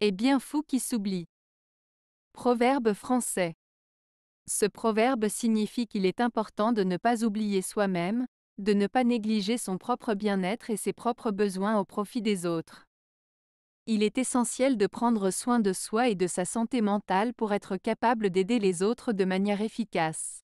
et bien fou qui s'oublie. Proverbe français. Ce proverbe signifie qu'il est important de ne pas oublier soi-même, de ne pas négliger son propre bien-être et ses propres besoins au profit des autres. Il est essentiel de prendre soin de soi et de sa santé mentale pour être capable d'aider les autres de manière efficace.